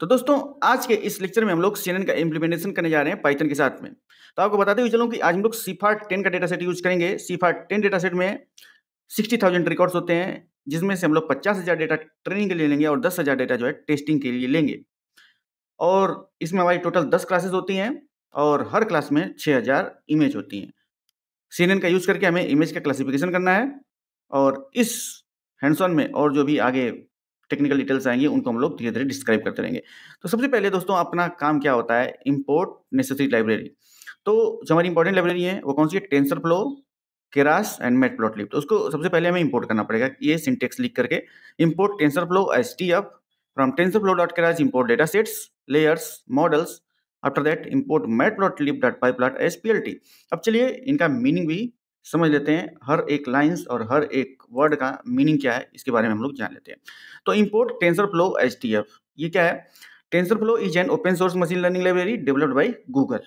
तो दोस्तों आज के इस लेक्चर में हम लोग सीएनएन का इम्प्लीमेंटेशन करने जा रहे हैं पाइथन के साथ में तो आपको बताते हुए चलूँ कि आज हम लोग CIFAR ten data set use यूज करेंगे सीफा टेन डेटा सेट में सिक्सटी थाउजेंड रिकॉर्ड्स होते हैं जिसमें से हम लोग पचास हज़ार डेटा ट्रेनिंग के लिए लेंगे और दस हज़ार डेटा जो है टेस्टिंग के लिए लेंगे और इसमें हमारी टोटल दस क्लासेज होती हैं और हर क्लास में छः हज़ार इमेज होती हैं सीएनएन का यूज़ करके हमें इमेज का क्लासिफिकेशन करना है और इस हैंडसॉन में और जो भी आगे टेक्निकल डिटेल्स आएंगी उनको हम लोग धीरे धीरे डिस्क्राइब करते रहेंगे तो सबसे पहले दोस्तों अपना काम क्या होता है इम्पोर्ट नेसेसरी लाइब्रेरी तो जो हमारी इंपॉर्टेंट लाइब्रेरी है वो कौन सी है TensorFlow Keras and Matplotlib तो उसको सबसे पहले हमें इंपोर्ट करना पड़ेगा ये सिंटेक्स लिख करके import TensorFlow as T F from TensorFlow dot Keras import data sets layers models after that import Matplotlib dot pyplot as P L T अब चलिए इनका meaning भी समझ लेते हैं हर एक लाइंस और हर एक वर्ड का मीनिंग क्या है इसके बारे में हम लोग जान लेते हैं तो इम्पोर्ट टेंसर फ्लो एच ये क्या है TensorFlow is an open source machine learning library developed by Google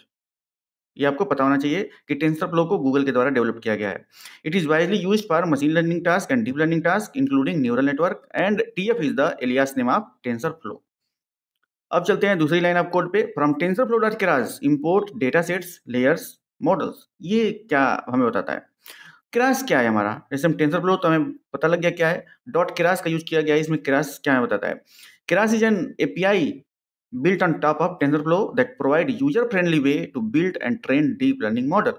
ये आपको पता होना चाहिए कि टेंसर फ्लो को गूगल के द्वारा डेवलप किया गया है it is widely use for machine learning task and deep learning task including neural network and T F is the alias name of TensorFlow अब चलते हैं दूसरी लाइन ऑफ कोड पे from TensorFlow dot Keras import data sets layers models ये क्या हमें बताता है क्रैश क्या है हमारा जैसे हम टेंसर फ्लो तो हमें पता लग गया क्या है डॉट क्रैश का यूज किया गया है इसमें क्रैश क्या है बताता है Keras is an A P I built on top of TensorFlow that provide user friendly way to build and train deep learning model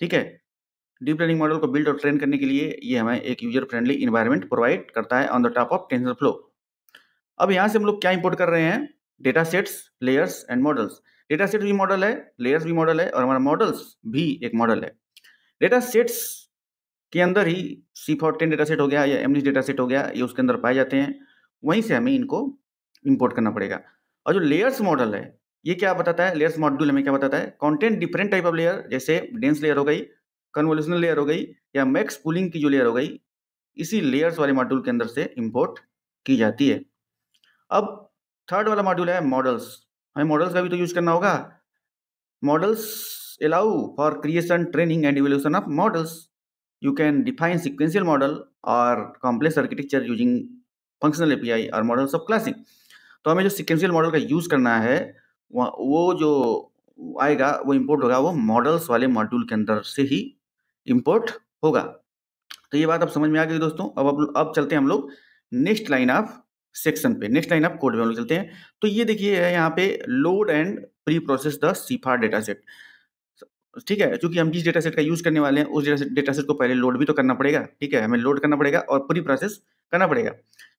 ठीक है डीप लर्निंग मॉडल को बिल्ड और ट्रेन करने के लिए ये हमें एक यूजर फ्रेंडली इन्वायरमेंट प्रोवाइड करता है on the top of TensorFlow अब यहाँ से हम लोग क्या इंपोर्ट कर रहे हैं data sets layers and models data set भी मॉडल है लेयर्स भी मॉडल है और हमारा मॉडल्स भी एक मॉडल है डेटा सेट्स के अंदर ही सी फोर्टीन डेटा सेट हो गया या एमनिस डेटा सेट हो गया ये उसके अंदर पाए जाते हैं वहीं से हमें इनको इम्पोर्ट करना पड़ेगा और जो लेयर्स मॉडल है ये क्या बताता है लेयर्स मॉड्यूल हमें क्या बताता है content different type of layer जैसे डेंस लेयर हो गई कन्वोल्यूशनल लेयर हो गई या मैक्स पुलिंग की जो लेयर हो गई इसी लेयर्स वाले मॉड्यूल के अंदर से इम्पोर्ट की जाती है अब थर्ड वाला मॉड्यूल है मॉडल्स हमें मॉडल्स का भी तो यूज करना होगा models allow for creation, training, and evaluation of models. You can define sequential model or complex architecture using functional API और मॉडल्स ऑफ क्लासिंग तो हमें जो सिक्वेंशियल मॉडल का यूज़ करना है वो जो आएगा वो इम्पोर्ट होगा वो मॉडल्स वाले मॉड्यूल के अंदर से ही इम्पोर्ट होगा तो ये बात अब समझ में आ गई दोस्तों अब अब, अब चलते हैं हम लोग नेक्स्ट लाइन ऑफ सेक्शन पे नेक्स्ट लाइन ऑफ कोड में हम लोग चलते हैं तो ये देखिए यहाँ पे load and preprocess the CIFAR data set ठीक है क्योंकि हम जिस डेटा सेट का यूज करने वाले हैं उस डेटा सेट को पहले लोड भी तो करना पड़ेगा ठीक है हमें लोड करना पड़ेगा और पूरी प्रोसेस करना पड़ेगा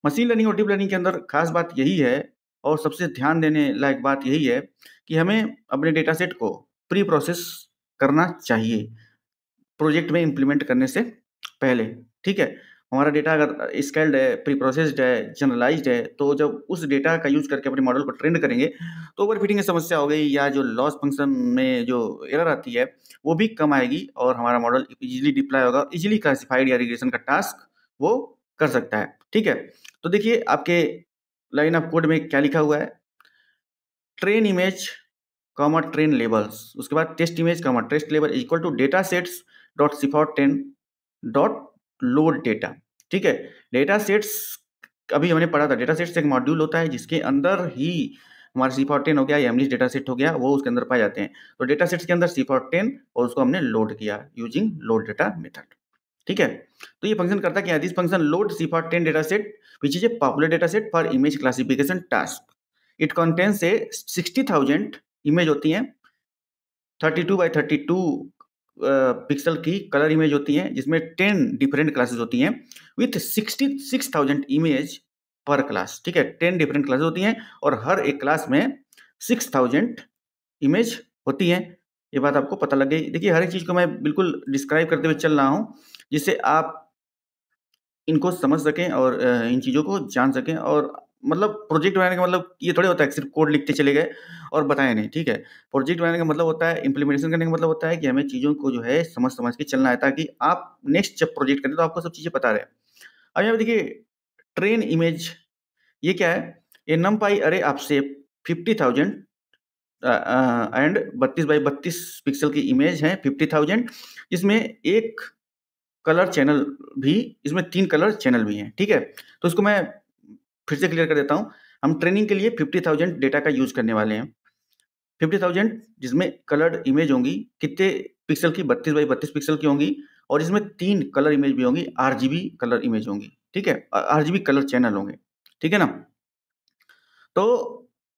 मशीन लर्निंग और डीप लर्निंग के अंदर खास बात यही है और सबसे ध्यान देने लायक बात यही है कि हमें अपने डेटा सेट को प्री प्रोसेस करना चाहिए प्रोजेक्ट में इम्प्लीमेंट करने से पहले ठीक है हमारा डेटा अगर स्केल्ड है प्री प्रोसेस्ड है जनरलाइज्ड है तो जब उस डेटा का यूज करके अपने मॉडल को ट्रेंड करेंगे तो ओवर फिटिंग की समस्या हो गई या जो लॉस फंक्शन में जो एरर आती है वो भी कम आएगी और हमारा मॉडल इजीली डिप्लाई होगा इजीली क्लासिफाइड या रिग्रेशन का टास्क वो कर सकता है ठीक है तो देखिए आपके लाइन ऑफ कोड में क्या लिखा हुआ है train image comma train labels उसके बाद test image comma test label equal to data sets dot CIFAR ten dot load data ठीक है डेटा सेट्स अभी हमने पढ़ा था डेटा सेट्स एक मॉड्यूल होता है जिसके अंदर ही हमारे सी फॉर टेन हो गया या एमलिस डेटा सेट हो गया वो उसके अंदर पाए जाते हैं तो डेटा सेट्स के अंदर सी फॉर टेन और उसको हमने लोड किया यूजिंग लोड डेटा मेथड ठीक है तो ये फंक्शन करता क्या this function load CIFAR ten data set which is a popular data set for image classification task it contains a sixty thousand image होती हैं thirty two by thirty two pixel की colour image होती है जिसमें ten different classes होती हैं with sixty six thousand image per class ठीक है टेन डिफरेंट क्लासेस होती हैं और हर एक क्लास में सिक्स थाउजेंड इमेज होती हैं ये बात आपको पता लग गई देखिए हर एक चीज़ को मैं बिल्कुल डिस्क्राइब करते हुए चल रहा हूँ जिससे आप इनको समझ सकें और इन चीज़ों को जान सकें और मतलब प्रोजेक्ट बनाने का मतलब ये थोड़े होता है सिर्फ कोड लिखते चले गए और बताए नहीं ठीक है प्रोजेक्ट बनाने का मतलब होता है इंप्लीमेंटेशन करने का मतलब होता है कि हमें चीज़ों को जो है समझ समझ के चलना है ताकि आप नेक्स्ट जब प्रोजेक्ट करें तो आपको सब चीज़ें पता रहे अब यहाँ देखिए ट्रेन इमेज ये क्या है ये NumPy array of fifty thousand and बत्तीस बाई बत्तीस पिक्सल की इमेज है फिफ्टी थाउजेंड इसमें एक कलर चैनल भी इसमें तीन कलर चैनल भी हैं ठीक है तो इसको मैं फिर से क्लियर कर देता हूँ हम ट्रेनिंग के लिए फिफ्टी थाउजेंड डेटा का यूज करने वाले हैं फिफ्टी थाउजेंड जिसमें कलर्ड इमेज होंगी कितने पिक्सल की बत्तीस बाई बत्तीस पिक्सल की होंगी और इसमें तीन कलर इमेज भी होंगी आर कलर इमेज होंगी ठीक है आर कलर चैनल होंगे ठीक है ना तो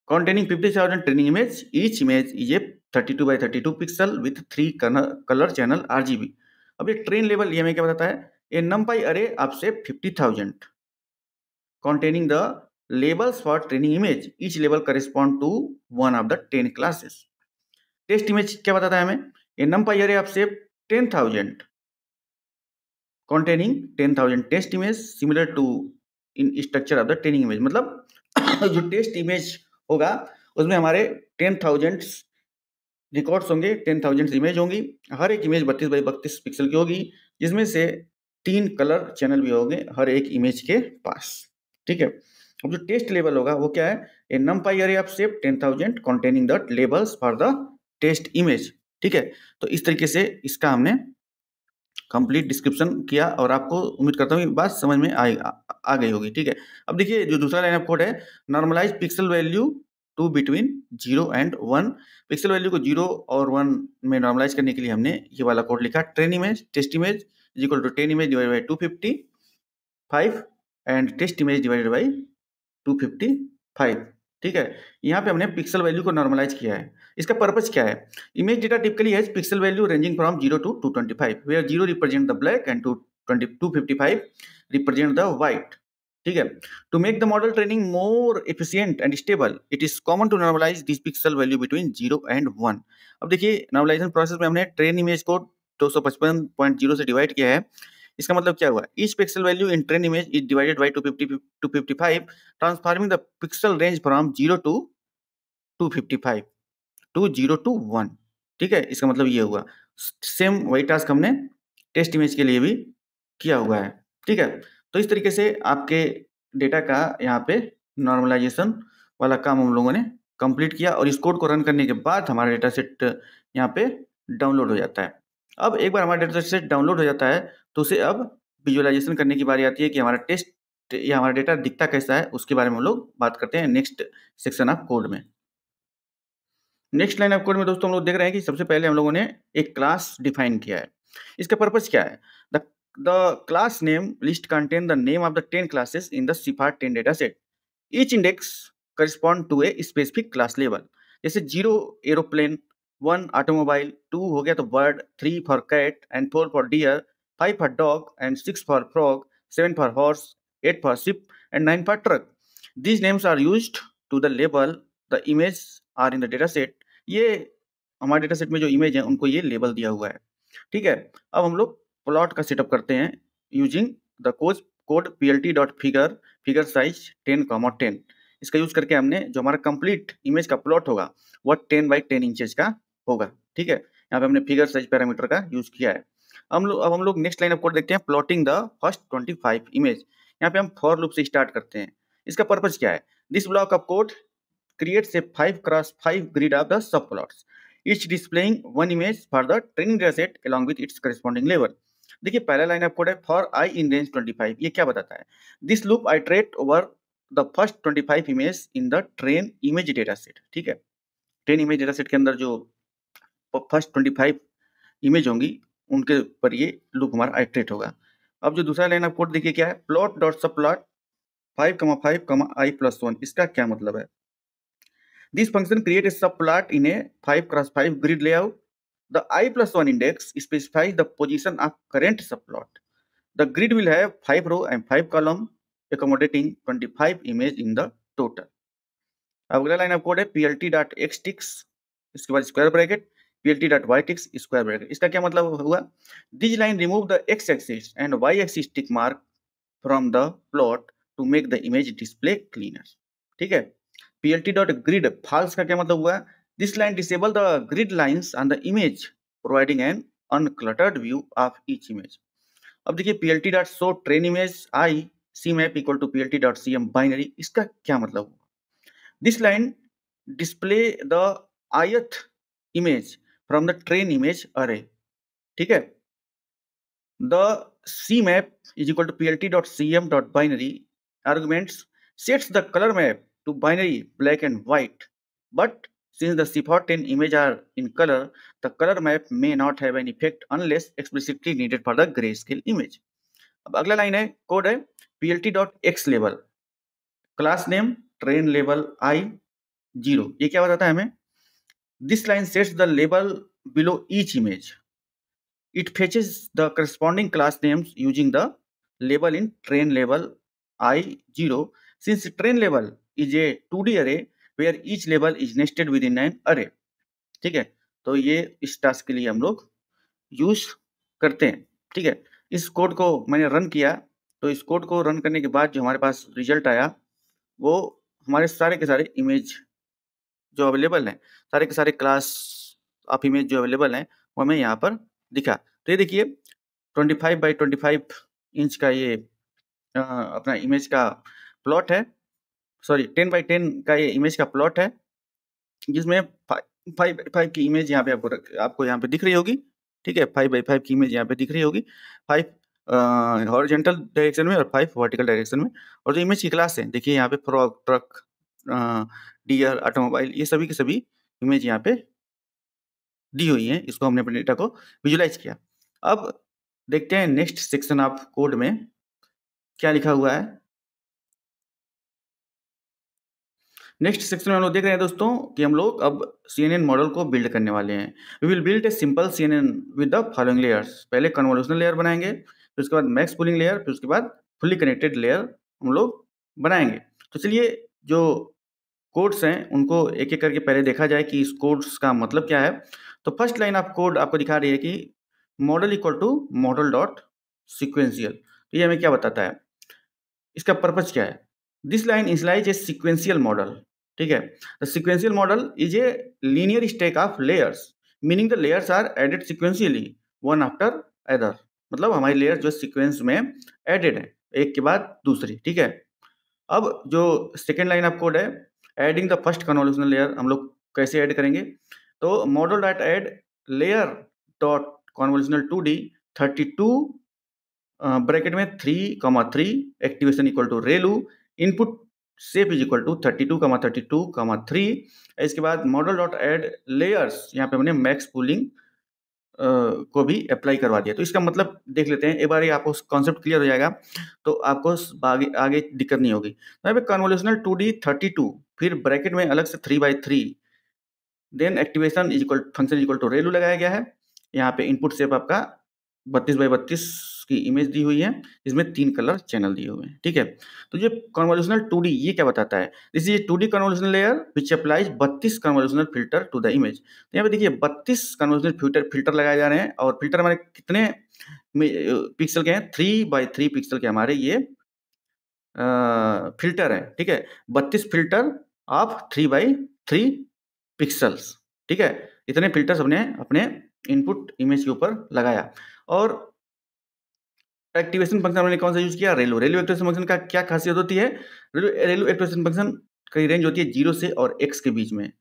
containing fifty thousand training image training image is a thirty two by thirty two pixel with three colour channel are अब ये ट्रेन लेवल ये हमें क्या बताता है ए NumPy array of fifty thousand containing the labels for training image each label correspond to one of the ten classes test image क्या बताता है हमें ये NumPy array of ten thousand containing ten thousand test image similar to in structure of the training image मतलब जो test image होगा उसमें हमारे टेन थाउजेंड रिकॉर्ड्स होंगे टेन थाउजेंड इमेज होंगी हर एक इमेज बत्तीस बाई बत्तीस पिक्सल की होगी जिसमें से तीन कलर चैनल भी होंगे हर एक इमेज के पास ठीक है अब जो टेस्ट लेवल होगा वो क्या है ए NumPy array of shape ten thousand containing the labels for the test image ठीक है तो इस तरीके से इसका हमने कंप्लीट डिस्क्रिप्शन किया और आपको उम्मीद करता हूँ बात समझ में आ, आ, आ गई होगी ठीक है अब देखिए जो दूसरा लाइन ऑफ कोड है normalise pixel value to between zero and one pixel value को जीरो और वन में नॉर्मलाइज करने के लिए हमने ये वाला कोड लिखा train image test image is equal to train image divide by two fifty five and test image divided by two ठीक है यहाँ पे हमने पिक्सल वैल्यू को नॉर्मलाइज किया है इसका पर्पज क्या है image data typically has pixel value ranging from zero to two twenty five where zero represent the black and two twenty two fifty five represent the white ठीक है to make the model training more efficient and stable it is common to normalise this pixel value between zero and one अब देखिए normalisation process में हमने train image को दो से divide किया है इसका मतलब क्या हुआ each pixel value in train image is divided by two two fifty five transforming the pixel range from zero to two fifty five to zero to one ठीक है इसका मतलब ये हुआ सेम वही टास्क हमने टेस्ट इमेज के लिए भी किया हुआ है ठीक है तो इस तरीके से आपके डेटा का यहाँ पे नॉर्मलाइजेशन वाला काम हम लोगों ने कंप्लीट किया और इस कोड को रन करने के बाद हमारा डेटा सेट यहाँ पे डाउनलोड हो जाता है अब एक बार हमारा डेटा सेट डाउनलोड हो जाता है तो उसे अब विजुअलाइजेशन करने की बारी आती है कि हमारा टेस्ट या हमारा डेटा दिखता कैसा है उसके बारे में हम लोग बात करते हैं नेक्स्ट सेक्शन ऑफ कोड में नेक्स्ट लाइन ऑफ कोड में दोस्तों हम लोग देख रहे हैं कि सबसे पहले हम लोगों ने एक क्लास डिफाइन किया है इसका पर्पज क्या है the class name list contain the name of the ten classes in the CIFAR ten data set each index correspond to a specific class लेवल जैसे zero aeroplane one automobile two हो गया तो bird three for cat and four for deer 5 for dog and 6 for frog, 7 for horse, 8 for ship and 9 for truck. These names are used to the label the image are in the data set. ये हमारे data set में जो image है उनको ये label दिया हुआ है ठीक है अब हम लोग प्लॉट का सेटअप करते हैं यूजिंग द कोज code P L T dot figure figure size ten comma ten इसका यूज करके हमने जो हमारा कंप्लीट इमेज का प्लॉट होगा वह टेन बाई टेन इंचेज का होगा ठीक है यहाँ पे हमने फिगर साइज पैरामीटर का यूज किया है हम लोग अब हम लोग नेक्स्ट लाइन ऑफ कोड देखते हैं plotting the first twenty five image यहाँ पे हम फॉर लूप से स्टार्ट करते हैं इसका पर्पज क्या है this block of code creates a 5 cross 5 grid of the subplots each displaying one image for the training data set along with its corresponding लेवल देखिए पहला लाइन ऑफ कोड है फॉर आई इन रेंज 25 ये क्या बताता है this loop iterate over the first 25 image in the train image data set ठीक है ट्रेन इमेज डेटा सेट के अंदर जो फर्स्ट 25 इमेज होंगी उनके ऊपर ये लूप हमारा एक्टेट होगा अब जो दूसरा लाइन ऑफ कोड देखिए क्या है plot dot subplot five comma five comma I plus one इसका क्या मतलब है this function create a subplot in a five cross five grid layout the I plus one index specifies the position of current subplot the grid will have five row and five column accommodating accommodating 25 image in the total. अगला line of code है P L T dot X ticks इसके बाद square bracket PLT dot square bracket इसका क्या मतलब हुआ these line remove the X axis and Y axis tick mark from the plot to make the image display cleaner ठीक है PLT dot grid false का क्या मतलब हुआ this line disable the grid on the image providing an uncluttered view of each image अब देखिए dot show train image I C map equal to dot C M binary इसका क्या मतलब हुआ this line display the ith image from the train image array ठीक है the C map is equal to P L T dot C M dot binary argument sets the colour map to binary black and white but since the सिफॉर ten image are in colour the colour map may not have an effect unless explicitly needed for the grey scale image अब अगला line है code है P L T dot x level class name train level I zero ये क्या बताता है हमें This line sets the label below each image. It fetches the corresponding class names using the label in train label i0 since train label is a 2D array where each label is nested within an array. ठीक है तो ये इस task के लिए हम लोग use करते हैं ठीक है इस कोड को मैंने रन किया तो इस कोड को रन करने के बाद जो हमारे पास रिजल्ट आया वो हमारे सारे के सारे इमेज जो अवेलेबल हैं सारे के सारे क्लास ऑफ इमेज जो अवेलेबल हैं वो हमें यहाँ पर दिखा तो ये देखिए 25 बाई फाइव इंच का ये आ, अपना इमेज का प्लॉट है सॉरी 10 बाई 10 का ये इमेज का प्लॉट है जिसमें फाइव बाई फाइव की इमेज यहाँ पे आपको आपको यहाँ पे दिख रही होगी ठीक है फाइव बाई फाइव की इमेज यहाँ पे दिख रही होगी फाइव हॉरिजेंटल डायरेक्शन में और फाइव वर्टिकल डायरेक्शन में और जो इमेज की क्लास है देखिए यहाँ पे फ्रॉग ट्रक डीआर ऑटोमोबाइल ये सभी के सभी इमेज यहाँ पे दी हुई है इसको हमने अपने डेटा को विजुलाइज किया अब देखते हैं नेक्स्ट सेक्शन ऑफ कोड में क्या लिखा हुआ है नेक्स्ट सेक्शन में हम लोग देख रहे हैं दोस्तों कि हम लोग अब सी मॉडल को बिल्ड करने वाले हैं we will build a simple C N N with the following layers पहले कन्वोल्यूशनल लेयर बनाएंगे फिर उसके बाद मैक्स पुलिंग लेयर फिर उसके बाद फुली कनेक्टेड लेयर हम लोग बनाएंगे तो चलिए जो कोड्स हैं उनको एक एक करके पहले देखा जाए कि इस कोड्स का मतलब क्या है तो फर्स्ट लाइन ऑफ कोड आपको दिखा रही है कि model equal to model dot sequential तो ये हमें क्या बताता है इसका पर्पज क्या है this line initialise a sequential model ठीक है the sequential model is a linear stack of layers meaning the layers are added sequentially one after other मतलब हमारी लेयर्स जो सिक्वेंस में एडेड है एक के बाद दूसरी ठीक है अब जो सेकेंड लाइन ऑफ कोड है adding the first convolution layer हम लोग कैसे ऐड करेंगे तो model dot add layer dot convolutional two D thirty two bracket में three comma three activation equal to ReLU input shape is equal to thirty two comma thirty two comma three इसके बाद model dot add layers यहाँ पे हमने max pulling को भी apply करवा दिया तो इसका मतलब देख लेते हैं एक बार ये आपको कॉन्सेप्ट क्लियर हो जाएगा तो आपको आगे आगे दिक्कत नहीं होगी तो यहाँ convolutional two D thirty two फिर ब्रैकेट में अलग से three by three then activation is equal function is equal to ReLU लगाया गया है यहाँ पे इनपुट सेप आपका बत्तीस बाई बत्तीस की इमेज दी हुई है इसमें तीन कलर चैनल दिए हुए हैं ठीक है तो ये कन्वोल्यूशनल टू ये क्या बताता है this is two D convolutional layer which applies बत्तीस convolutional filter to the image तो यहाँ पे देखिए बत्तीस कन्वोल्यूशनल फिल्टर फिल्टर लगाए जा रहे हैं और फिल्टर हमारे कितने पिक्सल के हैं थ्री बाई थ्री पिक्सल के हमारे ये आ, फिल्टर हैं ठीक है बत्तीस filter of three by three pixels ठीक है इतने फिल्टर्स हमने अपने इनपुट इमेज के ऊपर लगाया और एक्टिवेशन फंक्शन हमने कौन सा यूज किया रेलो रेलो एक्टिवेशन फंक्शन का क्या खासियत होती है रेलो रेलो एक्टिवेशन फंक्शन कई रेंज होती है जीरो से और एक्स के बीच में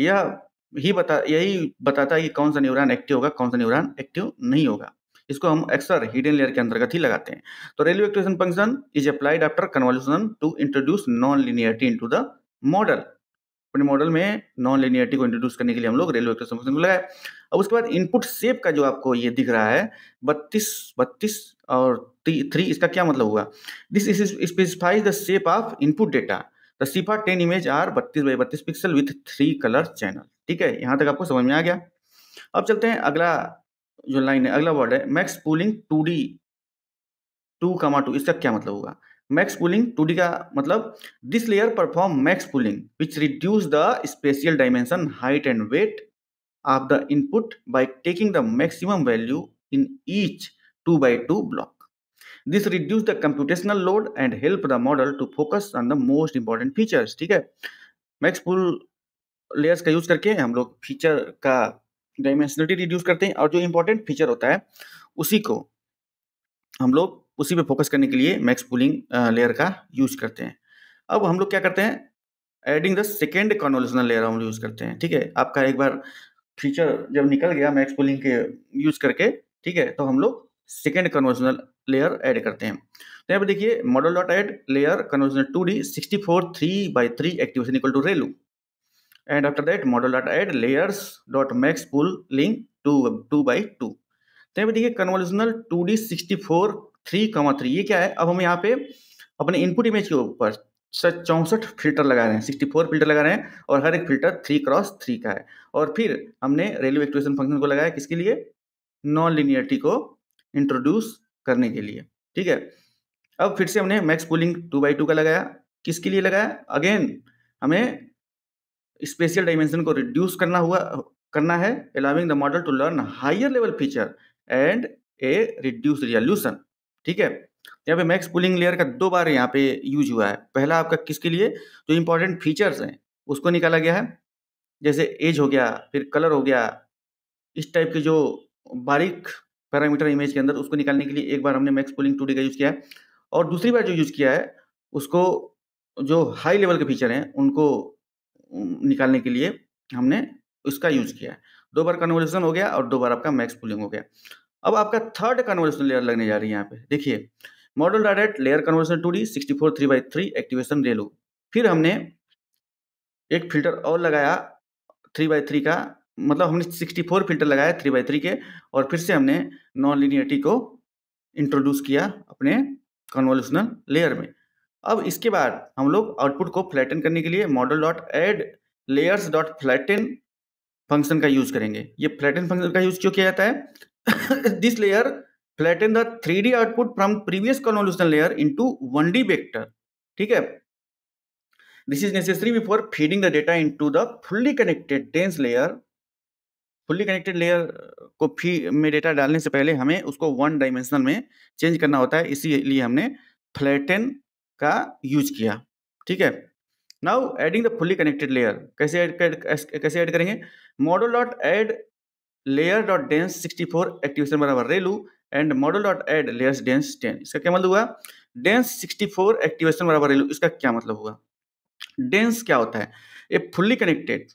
यह ही बता यही बताता है कि कौन सा न्यूरॉन एक्टिव होगा कौन सा न्यूरॉन एक्टिव नहीं होगा इसको हम अक्सर हिडन लेयर के अंतर्गत ही लगाते हैं तो ReLU activation function is applied after convolution to introduce non linearity into the model अपने मॉडल में नॉन लिनियरिटी को इंट्रोड्यूस करने के लिए हम लोग रेलवे वेक्टर फंक्शन को लगाए अब उसके बाद इनपुट सेप का जो आपको ये दिख रहा है बत्तीस बत्तीस और थ्री इसका क्या मतलब हुआ this is specifies the shape of input data the CIFAR ten image are बत्तीस बाई बत्तीस pixel with three colour channel ठीक है यहाँ तक आपको समझ में आ गया अब चलते हैं अगला जो लाइन है अगला वर्ड है max pooling two D two comma two इसका क्या मतलब होगा मैक्स पुलिंग टू का मतलब this layer perform max pooling which reduce the spatial dimension height and weight of the input by taking the maximum value in each two by two block this reduce the computational load and help the model to focus on the most important features ठीक है max pool layers का use करके हम लोग feature का dimensionality reduce करते हैं और जो इंपॉर्टेंट फीचर होता है उसी को हम लोग उसी पे फोकस करने के लिए मैक्स पुलिंग लेयर का यूज करते हैं अब हम लोग क्या करते हैं adding the second convolutional layer हम यूज करते हैं ठीक है आपका एक बार फीचर जब निकल गया मैक्स पुलिंग के यूज करके ठीक है तो हम लोग सेकेंड कन्वर्जनल लेयर ऐड करते हैं तो यहाँ पर देखिए model dot add layer convolutional two D sixty four three by three activation equal to ReLU and after that model dot add layers dot max pooling two two by two तो यहाँ पर देखिए convolutional two D sixty four three comma three ये क्या है अब हम यहाँ पे अपने इनपुट इमेज के ऊपर चौंसठ फिल्टर लगा रहे हैं सिक्सटी फोर फिल्टर लगा रहे हैं और हर एक फिल्टर थ्री क्रॉस थ्री का है और फिर हमने रेलवे एक्टिवेशन फंक्शन को लगाया किसके लिए नॉन लिनियरिटी को इंट्रोड्यूस करने के लिए ठीक है अब फिर से हमने max pooling two by two का लगाया किसके लिए लगाया अगेन हमें स्पेशल डायमेंशन को रिड्यूस करना हुआ करना है allowing the model to learn higher level feature and a reduce resolution ठीक है यहाँ पे मैक्स पुलिंग लेयर का दो बार यहाँ पे यूज हुआ है पहला आपका किसके लिए जो इंपॉर्टेंट फीचर्स हैं उसको निकाला गया है जैसे एज हो गया फिर कलर हो गया इस टाइप के जो बारीक पैरामीटर इमेज के अंदर उसको निकालने के लिए एक बार हमने मैक्स पुलिंग टू का यूज़ किया है और दूसरी बार जो यूज़ किया है उसको जो हाई लेवल के फीचर हैं उनको निकालने के लिए हमने उसका यूज़ किया है दो बार कन्वर्जेशन हो गया और दो बार आपका मैक्स पुलिंग हो गया अब आपका थर्ड कन्वर्जेशन लेयर लगने जा रही है यहाँ पे देखिए model direct layer conversion two D sixty four three by three activation ReLU फिर हमने एक फिल्टर और लगाया थ्री बाई थ्री का मतलब हमने सिक्सटी फोर फिल्टर लगाया थ्री बाई थ्री के और फिर से हमने नॉन लिनियरिटी को इंट्रोड्यूस किया अपने कन्वोल्यूशनल लेयर में अब इसके बाद हम लोग आउटपुट को फ्लैटन करने के लिए model dot add layers dot flatten function का यूज़ करेंगे ये फ्लैटन फंक्शन का यूज़ क्यों किया जाता है this layer flatten the 3D output from previous convolutional layer into 1D vector. theek hai this is necessary before feeding the data into the fully connected dense layer fully connected layer को फी में data डालने से पहले हमें उसको one dimensional में change करना होता है इसीलिए हमने फ्लैटन का यूज किया ठीक है now adding the fully connected layer कैसे ऐड कैसे ऐड करेंगे model dot add layer dot dense sixty four activation बराबर ReLU and model dot add layers dense ten इसका क्या मतलब हुआ डेंस सिक्सटी फोर एक्टिवेशन बराबर रेलू इसका क्या मतलब हुआ डेंस क्या होता है ए फुल्ली कनेक्टेड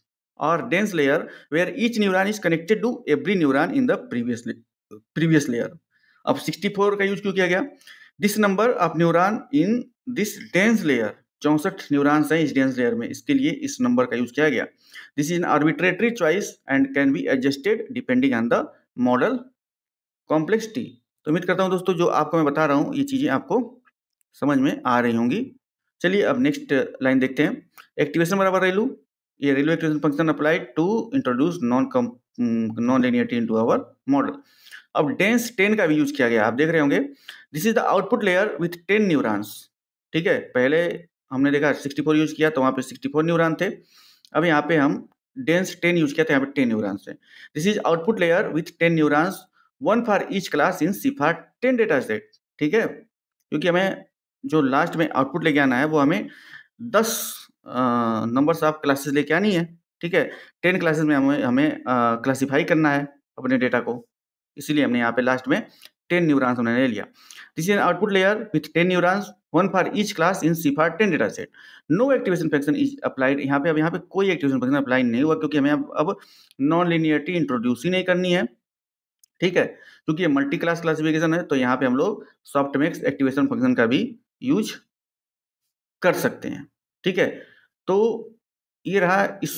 और dense layer where each neuron is connected to every neuron in the previous previous layer अब सिक्सटी फोर का यूज क्यों किया गया this number of neuron in this dense layer चौंसठ न्यूरॉन्स हैं इस डेंस लेयर में इसके लिए इस नंबर का यूज किया गया this is an arbitrary choice and can be adjusted depending on the model complexity तो उम्मीद करता हूँ दोस्तों जो आपको मैं बता रहा हूँ ये चीज़ें आपको समझ में आ रही होंगी चलिए अब नेक्स्ट लाइन देखते हैं एक्टिवेशन बराबर रेलू ये ReLU activation function applied to introduce non come non linearity to our model अब डेंस टेन का भी यूज किया गया आप देख रहे होंगे this is the output layer with ten neurons ठीक है पहले हमने देखा 64 यूज किया तो वहाँ पे 64 न्यूरॉन थे अब यहाँ पे हम डेंस 10 यूज किया था तो यहाँ पे 10 न्यूरॉन्स थे this is output layer with 10 neurons one for each class in CIFAR 10 data set ठीक है क्योंकि हमें जो लास्ट में आउटपुट लेके आना है वो हमें दस नंबर्स ऑफ क्लासेस लेके आनी है ठीक है टेन क्लासेज में हमें हमें क्लासीफाई करना है अपने डेटा को इसीलिए हमने यहाँ पे लास्ट में टेन न्यूरॉन्स on ले लिया this is an output layer with 10 neurons, one for each class in CIFAR 10 data set. No activation function is applied. यहाँ पे अब यहाँ पे कोई एक्टिवेशन फंक्शन अप्लाई नहीं हुआ क्योंकि हमें अब नॉन लिनियरिटी इंट्रोड्यूस ही नहीं करनी है ठीक है क्योंकि ये मल्टी क्लास क्लासिफिकेशन है तो यहाँ पे हम लोग सॉफ्टमैक्स एक्टिवेशन फंक्शन का भी यूज कर सकते हैं ठीक है तो ये रहा इस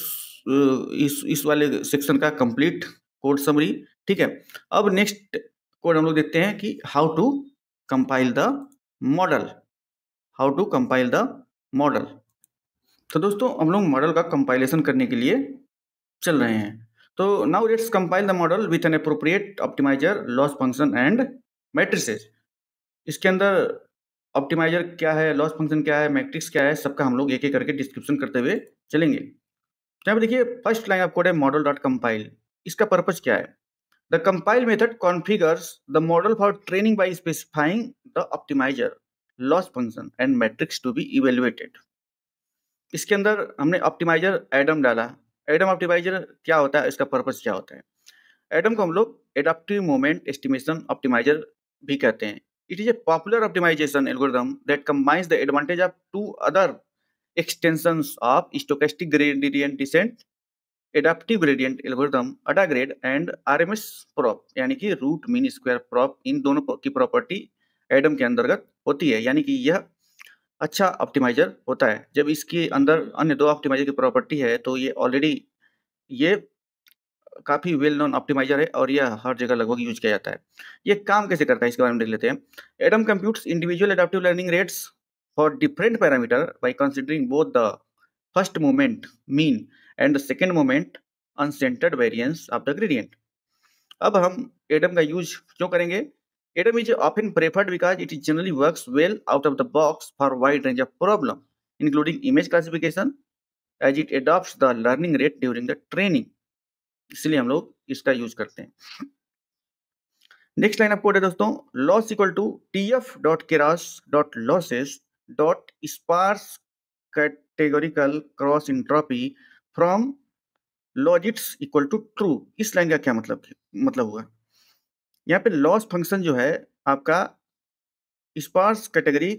इस इस वाले सेक्शन का कंप्लीट कोड समरी ठीक है अब नेक्स्ट कोड हम लोग देखते हैं कि how to compile the model how to compile the model तो दोस्तों हम लोग मॉडल का कंपाइलेशन करने के लिए चल रहे हैं तो now let's compile the model with an appropriate optimizer loss function and matrices इसके अंदर ऑप्टिमाइजर क्या है लॉस फंक्शन क्या है मैट्रिक्स क्या है सबका हम लोग एक एक करके डिस्क्रिप्शन करते हुए चलेंगे तो यहाँ पर देखिए फर्स्ट लाइन आपको है मॉडल डॉट कंपाइल इसका पर्पज़ क्या है The compile method configures the model for training by specifying the optimizer, loss function and matrix to be evaluated. इसके अंदर हमने ऑप्टिमाइजर एडम डाला एडम ऑप्टिमाइजर क्या होता है इसका पर्पज क्या होता है एडम को हम लोग एडाप्टिव मोमेंट एस्टिमेशन ऑप्टिमाइजर भी कहते हैं it is a popular optimization algorithm that combines the advantage of two other extension of stochastic gradient descent adaptive gradient algorithm AdaGrad and RMS prop यानी कि रूट मीन स्क्वायर प्रॉप इन दोनों की property Adam के अंतर्गत होती है यानी कि यह अच्छा ऑप्टिमाइजर होता है जब इसके अंदर अन्य दो ऑप्टिमाइजर की प्रॉपर्टी है तो ये ऑलरेडी ये काफ़ी वेल नोन ऑप्टिमाइजर है और यह हर जगह लगभग यूज किया जाता है ये काम कैसे करता है इसके बारे में देख लेते हैं Adam computes individual adaptive learning rates for different parameter by considering both the first moment mean and the second moment uncentered variance of the gradient अब हम एडम का यूज क्यों करेंगे Adam is often preferred because it is generally work well out of the box for wide range of problem including image classification as it adopt the learning rate during the training इसलिए हम लोग इसका use करते हैं next line आपको दोस्तों loss equal to T F dot Keras dot losses dot sparse categorical cross entropy from logits equal to true इस line का क्या मतलब मतलब हुआ यहाँ पे लॉस फंक्शन जो है आपका sparse 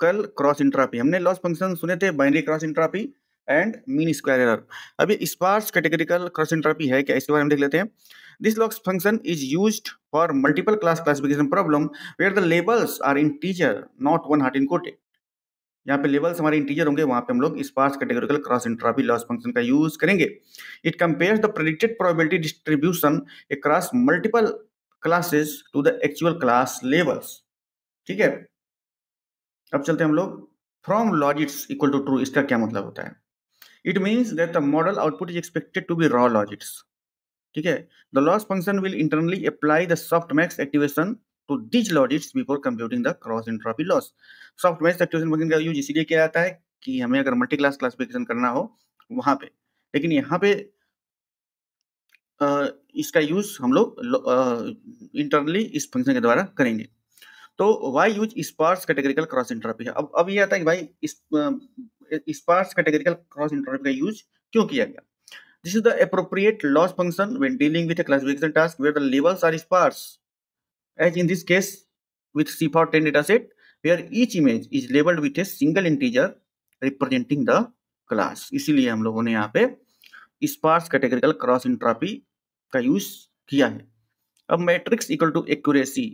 categorical cross entropy हमने लॉस फंक्शन सुने थे binary cross entropy and mean square error अभी स्पार्स कैटेगरिकल क्रॉस इंट्रापी है क्या इसके बारे में देख लेते हैं this loss function is use for multiple class classification problem where the labels are integer not one hot encoded यहाँ पे लेवल्स हमारे इंटीजर होंगे वहाँ पे हम लोग sparse categorical cross entropy loss function का यूज करेंगे it compare the predicted probability distribution across multiple classes to the actual class labels ठीक है अब चलते हैं हम लोग from logits equal to true इसका क्या मतलब होता है it means that the model output is expected to be raw logits ठीक है the loss function will internally apply the soft max activation to digital audits before computing the cross entropy loss. Software succession machine का use इसीलिए किया जाता है कि हमें अगर मल्टी क्लास क्लासिफिकेशन करना हो वहां पे लेकिन यहाँ पे आ, इसका यूज हम लोग इंटरनली इस फंक्शन के द्वारा करेंगे तो why use sparse categorical cross entropy है अब अब ये आता है कि भाई इस स्पार्स कैटेगरिकल क्रॉस इंटरपी का यूज क्यों किया गया this is the appropriate loss function when dealing with a classification task where the labels are sparse as in this case with CPOT10 dataset, where each image is labeled with a single integer representing the class. इसीलिए हम लोगों ने यहाँ पे sparse categorical cross इंट्रापी का use किया है अब मैट्रिक्स इक्वल टू एक्यूरेसी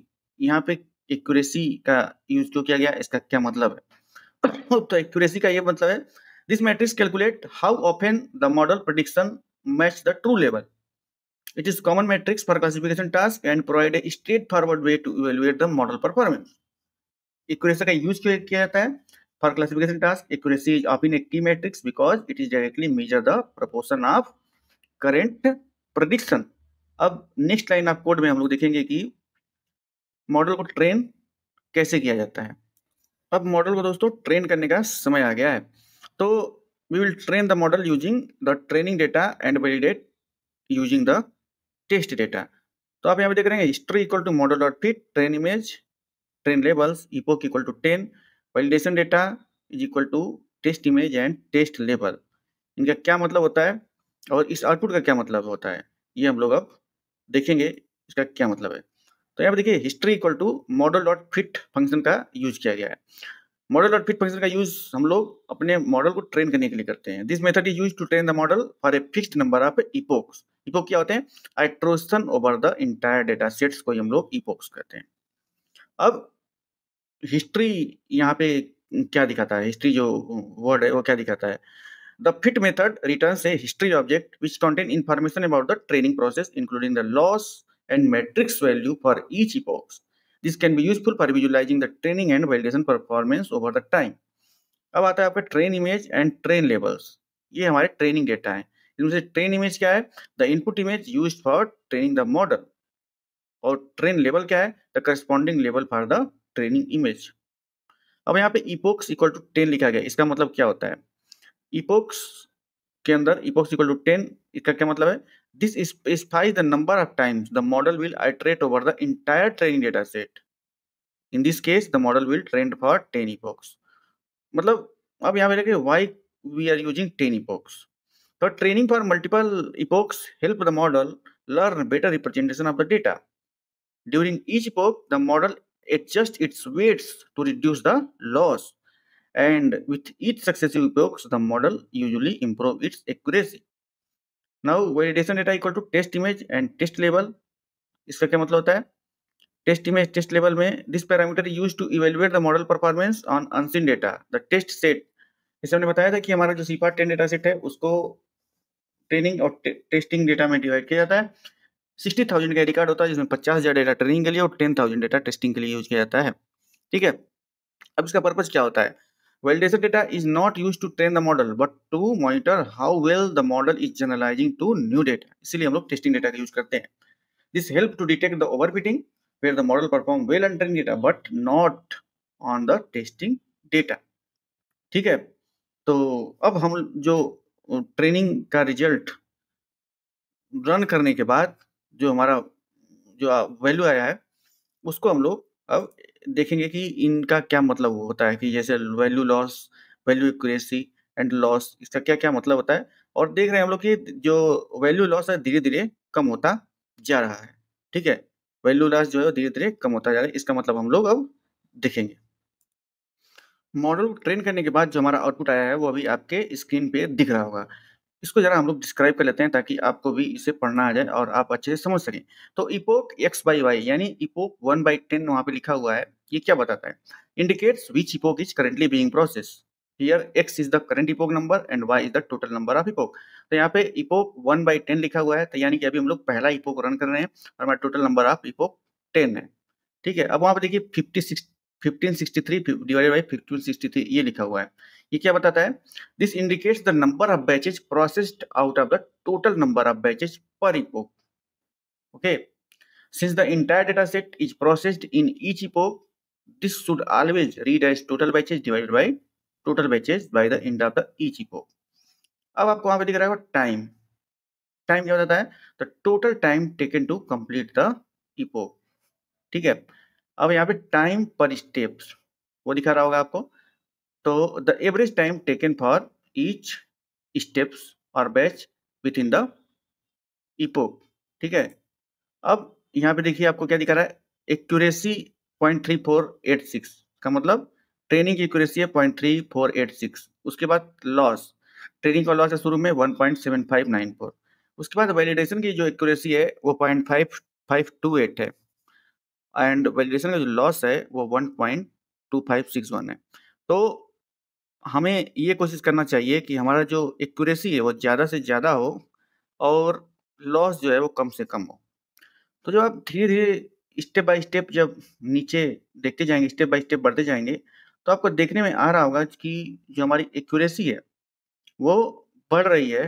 यहाँ पे एक्यूरेसी का यूज क्यों किया गया इसका क्या मतलब है तो एक्यूरेसी का ये मतलब है this metrics calculate how often the model prediction match the true लेवल It is common matrix for classification task and provide a straightforward way to evaluate the model performance. Accuracy ka use क्यों kiya jata hai For classification task, accuracy is often a key matrix because it is directly measure the proportion of current prediction. ab next line of code mein hum log dekhenge ki model ko train कैसे किया जाता है अब model को दोस्तों train करने का समय आ गया है तो we will train the model using the training data and validate using the test data तो आप यहाँ पे देख रहे हैं history equal to model dot fit train image train labels epoch equal to ten validation data is equal to test image and test label इनका क्या मतलब होता है और इस आउटपुट का क्या मतलब होता है ये हम लोग अब देखेंगे इसका क्या मतलब है तो यहाँ पर देखिए history equal to model dot fit function का यूज किया गया है मॉडल और फिट फंक्शन का यूज हम लोग अपने मॉडल को ट्रेन करने के लिए करते हैं this method is use to train the model for a fix number of epochs epoch क्या होते हैं iteration over the entire data sets को हम लोग इपोक्स कहते हैं अब हिस्ट्री यहाँ पे क्या दिखाता है हिस्ट्री जो वर्ड है वो क्या दिखाता है the fit method return a history object which contain information about the training process including the loss and metrics value for each epochs this can be useful for visualizing the training and validation performance over the time अब आता है आपका train image and train labels ये हमारे training data है इनमें से train image क्या है the input image use for training the model और ट्रेन लेवल क्या है द करस्पॉन्डिंग लेवल फॉर द ट्रेनिंग इमेज अब यहाँ पे इपोक्स इक्वल टू टेन लिखा गया इसका मतलब क्या होता है इपोक्स के अंदर इपोक्स इक्वल टू टेन इसका क्या मतलब है This specifies the number of times the model will iterate over the entire training data set. In this case, the model will train for 10 epochs. मतलब अब यहाँ पे देखें why we are using 10 epochs. तो training for multiple epochs help the model learn better representation of the data. During each epoch, the model adjusts its weights to reduce the loss. And with each successive epoch, the model usually improves its accuracy. Now validation data equal to test image and test लेवल इसका क्या मतलब होता है test image test लेवल में this parameter use to evaluate the model performance on unseen data the test set जैसे हमने बताया था कि हमारा जो सीपा टेन डेटा सेट है उसको ट्रेनिंग और टे, टेस्टिंग डेटा में डिवाइड किया जाता है सिक्सटी थाउजेंड का रिकॉर्ड होता है जिसमें पचास हज़ार डेटा ट्रेनिंग के लिए और टेन थाउजेंड डेटा टेस्टिंग के लिए यूज किया जाता है ठीक है अब इसका पर्पज़ क्या होता है Validation data is not used to train the model, but to monitor how well the model is generalizing to new data. इसलिए हम लोग टेस्टिंग डेटा का यूज करते हैं this help to detect the overfitting where the model perform well on training data but not on the testing data ठीक है तो अब हम जो ट्रेनिंग का रिजल्ट रन करने के बाद जो हमारा जो वैल्यू आया है उसको हम लोग अब देखेंगे कि इनका क्या मतलब होता है कि जैसे value loss value accuracy and loss इसका क्या क्या मतलब होता है और देख रहे हैं हम लोग कि जो वैल्यू लॉस है धीरे धीरे कम होता जा रहा है ठीक है वैल्यू लॉस जो है धीरे धीरे कम होता जा रहा है इसका मतलब हम लोग अब देखेंगे मॉडल को ट्रेन करने के बाद जो हमारा आउटपुट आया है वो अभी आपके स्क्रीन पे दिख रहा होगा इसको जरा हम लोग डिस्क्राइब कर लेते हैं ताकि आपको भी इसे पढ़ना आ जाए और आप अच्छे से समझ सकें तो इपोक एक्स बाई वाई यानी इपोक वन बाई टेन वहाँ पे लिखा हुआ है ये क्या बताता है indicates which epoch is currently being process here X is the current epoch number and Y is the total number of epoch तो यहाँ पे इपोक वन बाई टेन लिखा हुआ है तो यानी कि अभी हम लोग पहला इपोक रन कर रहे हैं और हमारा total number of epoch ten है ठीक है अब वहाँ पे देखिए fifty six fifteen sixty three divided by fifteen sixty three ये लिखा हुआ है ये क्या बताता है this indicates the number of batches processed out of the total number of batches per epoch okay since the entire data set is processed in each epoch this should always read as total batches divided by total batches by the end of the each epoch अब आपको वहां पे दिख रहा है time time क्या बताता है the total time taken to complete the epoch ठीक है अब यहाँ पे टाइम पर स्टेप्स वो दिखा रहा होगा आपको तो the average time taken for each steps और batch within the epoch ठीक है अब यहाँ पे देखिए आपको क्या दिखा रहा है accuracy point three four eight six का मतलब ट्रेनिंग की एक्यूरेसी है point three four eight six उसके बाद लॉस ट्रेनिंग का लॉस है शुरू में one point seven five nine four उसके बाद वैलिडेशन की जो एक्यूरेसी है वो point five five two eight है एंड वैलिडेशन का जो लॉस है वो one point two five six one है तो हमें ये कोशिश करना चाहिए कि हमारा जो एक्यूरेसी है वो ज़्यादा से ज़्यादा हो और लॉस जो है वो कम से कम हो तो जब आप धीरे धीरे स्टेप बाय स्टेप जब नीचे देखते जाएंगे स्टेप बाय स्टेप बढ़ते जाएंगे तो आपको देखने में आ रहा होगा कि जो हमारी एक्यूरेसी है वो बढ़ रही है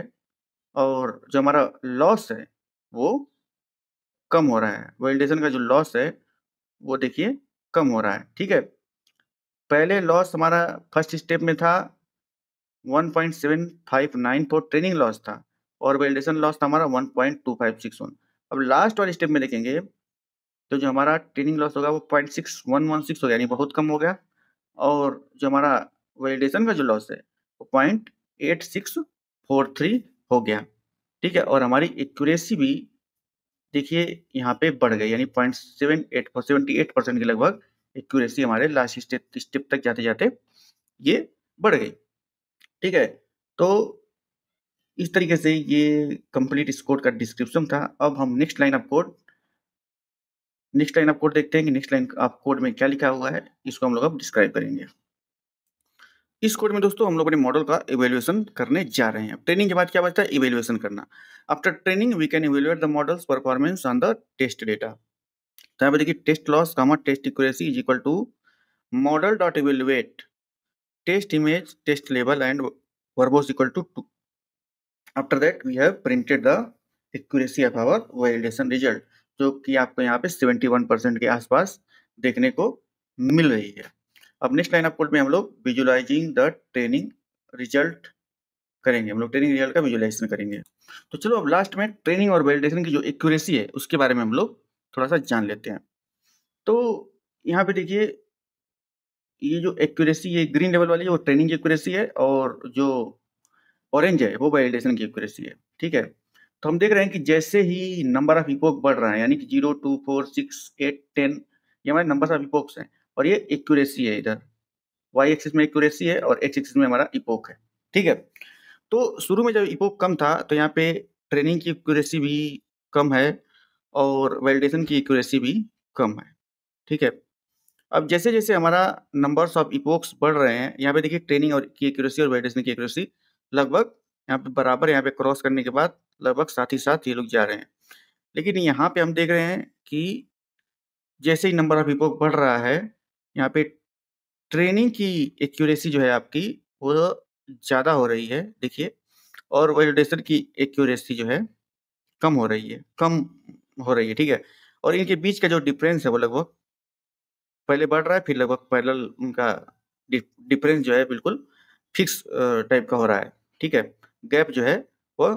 और जो हमारा लॉस है वो कम हो रहा है वेल्डेशन का जो लॉस है वो देखिए कम हो रहा है ठीक है पहले लॉस हमारा फर्स्ट स्टेप में था 1.759 फॉर ट्रेनिंग लॉस था और वेल्डेशन लॉस था हमारा 1.2561 अब लास्ट वाले स्टेप में देखेंगे तो जो हमारा ट्रेनिंग लॉस होगा वो पॉइंट वन वन सिक्स हो गया यानी बहुत कम हो गया और जो हमारा वेलिडेशन का जो लॉस है वो point eight six four three हो गया ठीक है और हमारी एक्यूरेसी भी देखिए यहाँ पे बढ़ गई यानी point seven eight seventy eight percent के लगभग एक्यूरेसी हमारे लास्ट स्टेप स्टेप तक जाते जाते ये बढ़ गई ठीक है तो इस तरीके से ये कंप्लीट इस कोड का डिस्क्रिप्शन था अब हम next line of code next line of code देखते हैं कि नेक्स्ट लाइन ऑफ कोड में क्या लिखा हुआ है इसको हम लोग अब डिस्क्राइब करेंगे इस कोड में दोस्तों हम लोग अपने मॉडल का इवेल्युएशन करने जा रहे हैं ट्रेनिंग के बाद क्या बचता है इवेल्युएशन करना after training we can evaluate the model's performance on the test data तो यहाँ पे देखिए test loss comma test accuracy is equal to model dot evaluate test image test लेवल and verbose equal to two after that we have printed the accuracy of our validation result जो कि आपको यहाँ पे सेवेंटी वन परसेंट के आसपास देखने को मिल रही है अब नेक्स्ट लाइन ऑफ कोड में हम लोग विजुलाइजिंग द ट्रेनिंग रिजल्ट करेंगे हम लोग ट्रेनिंग रिजल्ट का विजुलाइजेशन करेंगे तो चलो अब लास्ट में ट्रेनिंग और वेलिडेशन की जो एक्यूरेसी है उसके बारे में हम लोग थोड़ा सा जान लेते हैं तो यहाँ पे देखिए ये जो एक्यूरेसी है ग्रीन लेवल वाली वो ट्रेनिंग की एक्यूरेसी है और जो ऑरेंज है वो वैलिडेशन की एक्यूरेसी है ठीक है तो हम देख रहे हैं कि जैसे ही नंबर ऑफ इपोक बढ़ रहा है यानी कि zero two four six eight ten ये हमारे नंबर ऑफ इपोक्स हैं और ये एक्यूरेसी है इधर वाई एक्सिस में एक्यूरेसी है और एक्स एक्सिस में हमारा इपोक है ठीक है तो शुरू में जब इपोक कम था तो यहाँ पे ट्रेनिंग की एक्यूरेसी भी कम है और वेल्टेशन की एक्यूरेसी भी कम है ठीक है अब जैसे जैसे हमारा नंबर्स ऑफ इपोक्स बढ़ रहे हैं यहाँ पे देखिए ट्रेनिंग और की एक्यूरेसी और वेल्टेशन की एक्यूरेसी लगभग यहाँ पे बराबर यहाँ पे क्रॉस करने के बाद लगभग साथ ही साथ ये लोग जा रहे हैं लेकिन यहाँ पे हम देख रहे हैं कि जैसे ही नंबर ऑफ इपोक बढ़ रहा है यहाँ पे ट्रेनिंग की एक्यूरेसी जो है आपकी वो ज़्यादा हो रही है देखिए और वेल्टेशन की एक्यूरेसी जो है कम हो रही है कम हो रही है ठीक है और इनके बीच का जो डिफरेंस है वो लगभग पहले बढ़ रहा है फिर लगभग पैरल उनका डिफरेंस जो है बिल्कुल फिक्स टाइप का हो रहा है ठीक है गैप जो है वो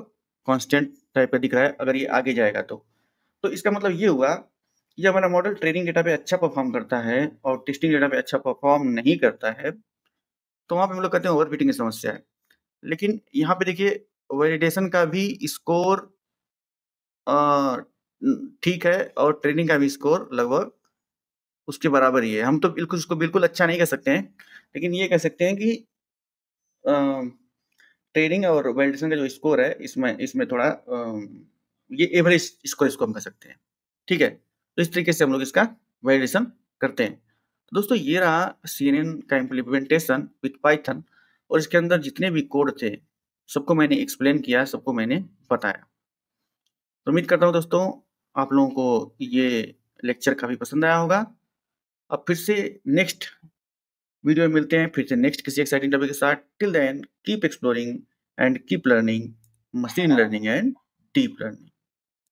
कांस्टेंट टाइप का दिख रहा है अगर ये आगे जाएगा तो तो इसका मतलब ये हुआ जब हमारा मॉडल ट्रेनिंग डेटा पे अच्छा परफॉर्म करता है और टेस्टिंग डेटा पे अच्छा परफॉर्म नहीं करता है तो वहाँ पे हम लोग कहते हैं ओवर फिटिंग की समस्या है लेकिन यहाँ पे देखिए वेलिडेशन का भी स्कोर ठीक है और ट्रेनिंग का भी स्कोर लगभग उसके बराबर ही है हम तो बिल्कुल उसको बिल्कुल अच्छा नहीं कह सकते हैं लेकिन ये कह सकते हैं कि ट्रेनिंग और वेल्डेशन का जो स्कोर है इसमें इसमें थोड़ा आ, ये एवरेज स्कोर इसको हम कह सकते हैं ठीक है तो इस तरीके से हम लोग इसका वेल्डेशन करते हैं तो दोस्तों ये रहा सी का इम्प्लीमेंटेशन विथ पाइथन और इसके अंदर जितने भी कोड थे सबको मैंने एक्सप्लेन किया सबको मैंने बताया तो उम्मीद करता हूँ दोस्तों आप लोगों को ये लेक्चर काफ़ी पसंद आया होगा अब फिर से नेक्स्ट वीडियो में मिलते हैं फिर से नेक्स्ट किसी एक्साइटिंग टॉपिक के साथ till then keep exploring and keep learning machine learning and deep learning